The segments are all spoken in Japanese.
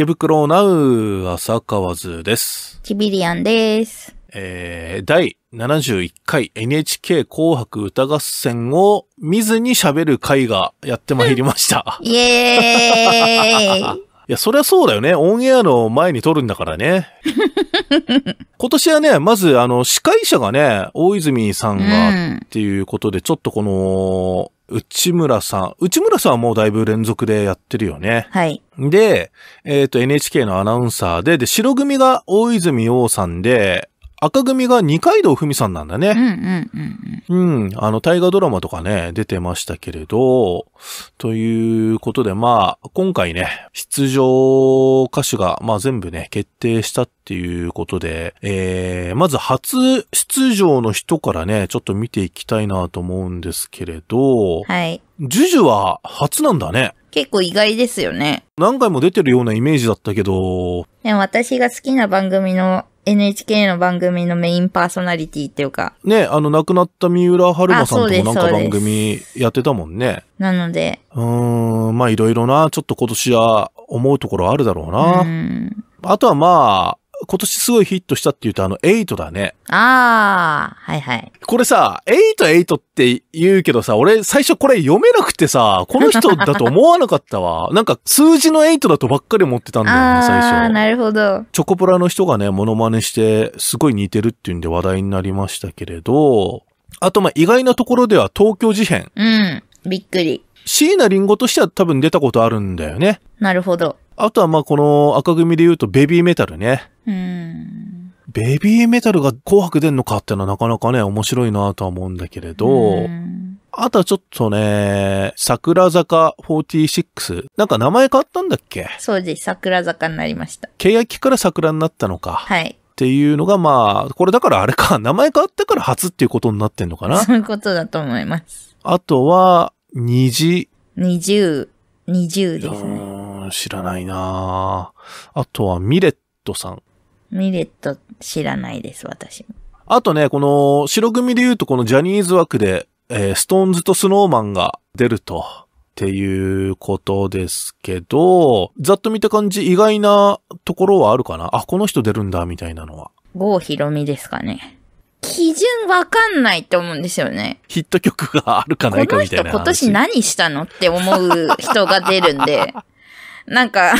池袋ナウ浅川図です。キビリアンです。えー、第71回 NHK 紅白歌合戦を見ずに喋る回がやってまいりました。イエーイいや、そりゃそうだよね。オンエアの前に撮るんだからね。今年はね、まず、あの、司会者がね、大泉さんがっていうことで、うん、ちょっとこの、内村さん。内村さんはもうだいぶ連続でやってるよね。はい。で、えっ、ー、と、NHK のアナウンサーで、で、白組が大泉洋さんで、赤組が二階堂ふみさんなんだね。うんうんうん、うん。うん。あの、大河ドラマとかね、出てましたけれど、ということで、まあ、今回ね、出場歌手が、まあ全部ね、決定したっていうことで、えー、まず初出場の人からね、ちょっと見ていきたいなと思うんですけれど、はい。ジュジュは初なんだね。結構意外ですよね。何回も出てるようなイメージだったけど、でも私が好きな番組の NHK の番組のメインパーソナリティっていうか。ね、あの、亡くなった三浦春馬さんともなんか番組やってたもんね。なので。うん、まあいろいろな、ちょっと今年は思うところあるだろうな。うあとはまあ、今年すごいヒットしたって言うと、あの、8だね。ああ、はいはい。これさ、8、8って言うけどさ、俺最初これ読めなくてさ、この人だと思わなかったわ。なんか数字の8だとばっかり思ってたんだよね、最初。ああ、なるほど。チョコプラの人がね、モノマネして、すごい似てるっていうんで話題になりましたけれど、あと、ま、意外なところでは東京事変。うん。びっくり。椎名林檎としては多分出たことあるんだよね。なるほど。あとはまあこの赤組で言うとベビーメタルね。うん。ベビーメタルが紅白出んのかってのはなかなかね、面白いなとは思うんだけれど、あとはちょっとね、桜坂46。なんか名前変わったんだっけそうです。桜坂になりました。欅から桜になったのか。はい。っていうのがまあ、これだからあれか、名前変わったから初っていうことになってんのかなそういうことだと思います。あとは、虹。二重。二重ですね。知らないなあとはミレットさん。ミレット知らないです、私も。あとね、この白組で言うとこのジャニーズ枠で、えー、ストーンズとスノーマンが出ると。っていうことですけど、ざっと見た感じ意外なところはあるかなあ、この人出るんだ、みたいなのは。郷ひろみですかね。基準わかんないと思うんですよね。ヒット曲があるかないかみたいなこの人今年何したのって思う人が出るんで。なんか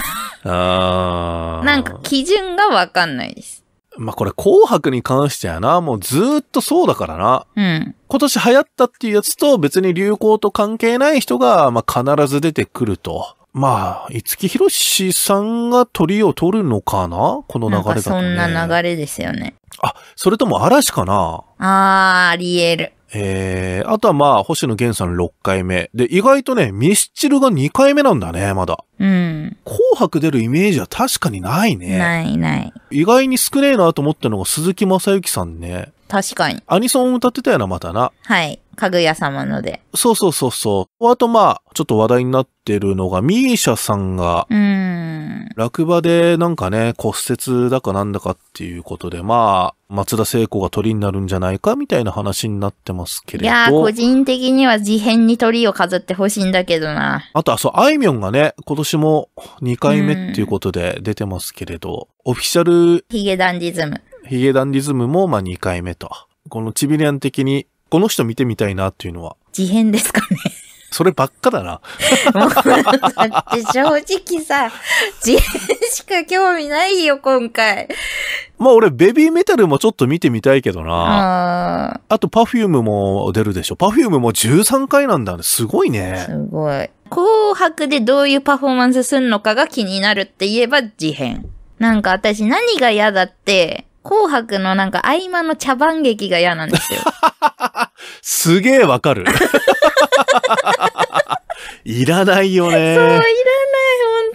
あーなんか基準がわかんないです。まあこれ紅白に関してやな、もうずーっとそうだからな。うん。今年流行ったっていうやつと別に流行と関係ない人が、まあ必ず出てくると。まあ、五木ひろしさんが鳥を取るのかなこの流れだと、かそんな流れですよね。あ、それとも嵐かなあー、あり得る。えー、あとはまあ、星野源さん6回目。で、意外とね、ミスチルが2回目なんだね、まだ。うん。紅白出るイメージは確かにないね。ないない。意外に少ねえなと思ったのが鈴木正幸さんね。確かに。アニソンを歌ってたよな、またな。はい。かぐや様ので。そうそうそうそう。あとまあ、ちょっと話題になってるのが、ミーシャさんが、うん。落馬でなんかね、骨折だかなんだかっていうことで、まあ、松田聖子が鳥になるんじゃないかみたいな話になってますけれど。いやー、個人的には事変に鳥を飾ってほしいんだけどな。あとはそう、あいみょんがね、今年も2回目っていうことで出てますけれど、オフィシャル。ヒゲダンディズム。ヒゲダンディズムもまあ2回目と。このチビリアン的に、この人見てみたいなっていうのは。事変ですかね。そればっかだな。だって正直さ、自変しか興味ないよ、今回。まあ俺、ベビーメタルもちょっと見てみたいけどな。ああと、パフュームも出るでしょ。パフュームも13回なんだね。すごいね。すごい。紅白でどういうパフォーマンスすんのかが気になるって言えば事変。なんか私何が嫌だって、紅白のなんか合間の茶番劇が嫌なんですよ。すげえわかる。いらないよね。そう、いらない。本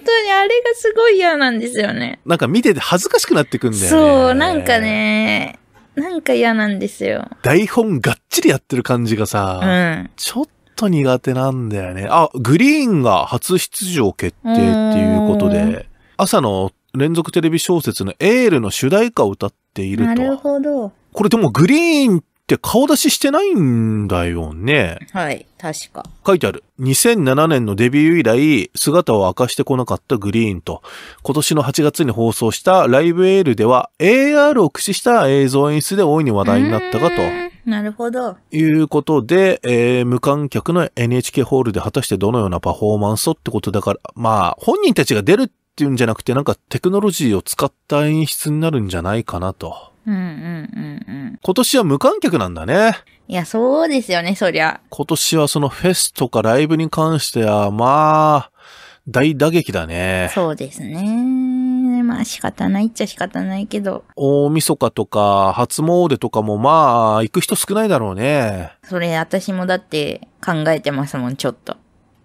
当に、あれがすごい嫌なんですよね。なんか見てて恥ずかしくなってくんだよね。そう、なんかね、なんか嫌なんですよ。台本がっちりやってる感じがさ、うん、ちょっと苦手なんだよね。あ、グリーンが初出場決定っていうことで、朝の連続テレビ小説のエールの主題歌を歌っていると。なるほど。これでもグリーンって顔出ししてないんだよね。はい、確か。書いてある。2007年のデビュー以来、姿を明かしてこなかったグリーンと、今年の8月に放送したライブエールでは、AR を駆使した映像演出で大いに話題になったかと。なるほど。いうことで、えー、無観客の NHK ホールで果たしてどのようなパフォーマンスをってことだから、まあ、本人たちが出るってっていうんじゃなくて、なんかテクノロジーを使った演出になるんじゃないかなと。うんうんうんうん。今年は無観客なんだね。いや、そうですよね、そりゃ。今年はそのフェスとかライブに関しては、まあ、大打撃だね。そうですね。まあ仕方ないっちゃ仕方ないけど。大晦日とか初詣とかもまあ行く人少ないだろうね。それ私もだって考えてますもん、ちょっと。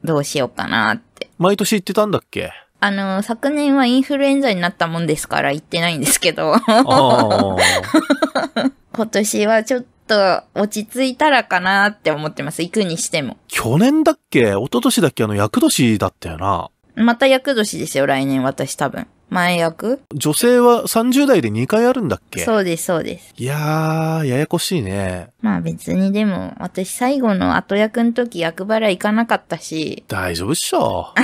どうしようかなって。毎年行ってたんだっけあの、昨年はインフルエンザになったもんですから行ってないんですけど。今年はちょっと落ち着いたらかなって思ってます。行くにしても。去年だっけ一昨年だっけあの、厄年だったよな。また厄年ですよ、来年私多分。前役女性は30代で2回あるんだっけそうです、そうです。いやー、ややこしいね。まあ別にでも、私最後の後役の時役払い行かなかったし。大丈夫っしょ。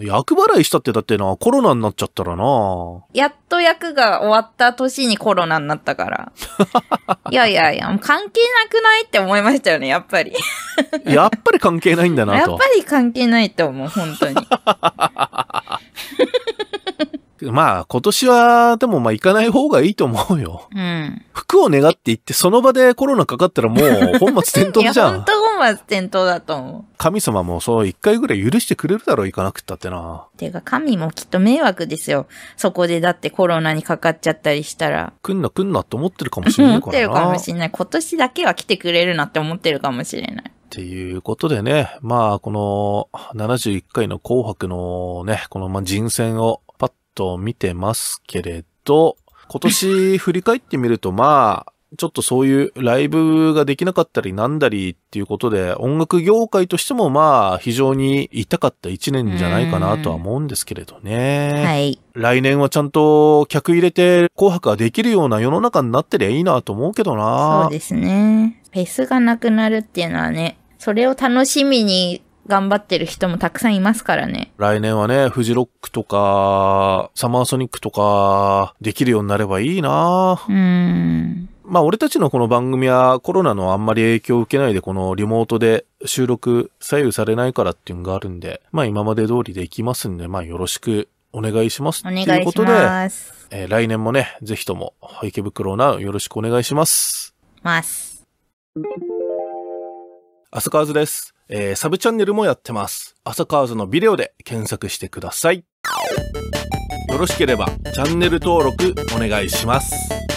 役払いしたってだってな、コロナになっちゃったらな。やっと役が終わった年にコロナになったから。いやいやいや、関係なくないって思いましたよね、やっぱり。やっぱり関係ないんだなと。やっぱり関係ないと思う、本当に。まあ今年はでもまあ行かない方がいいと思うよ。うん。服を願って行ってその場でコロナかかったらもう本末転倒じゃん。いや本当本末転倒だと思う。神様もそう一回ぐらい許してくれるだろう行かなくったってな。てか神もきっと迷惑ですよ。そこでだってコロナにかかっちゃったりしたら。来んな来んなって思ってるかもしれないからな。思ってるかもしれない。今年だけは来てくれるなって思ってるかもしれない。っていうことでね、まあ、この71回の紅白のね、このまあ、人選をと見てますけれど、今年振り返ってみると、まあ、ちょっとそういうライブができなかったりなんだりっていうことで、音楽業界としてもまあ非常に痛かった一年じゃないかなとは思うんですけれどね。はい。来年はちゃんと客入れて紅白ができるような世の中になってりゃいいなと思うけどな。そうですね。フェスがなくなるっていうのはね、それを楽しみに頑張ってる人もたくさんいますからね。来年はね、フジロックとか、サマーソニックとか、できるようになればいいなうん。まあ俺たちのこの番組はコロナのあんまり影響を受けないでこのリモートで収録左右されないからっていうのがあるんで、まあ今まで通りでいきますんで、まあよろしくお願いします。お願いします。ということで、えー、来年もね、ぜひとも池袋なよろしくお願いします。ます。すかずです。えー、サブチャンネルもやってます。浅川図のビデオで検索してください。よろしければチャンネル登録お願いします。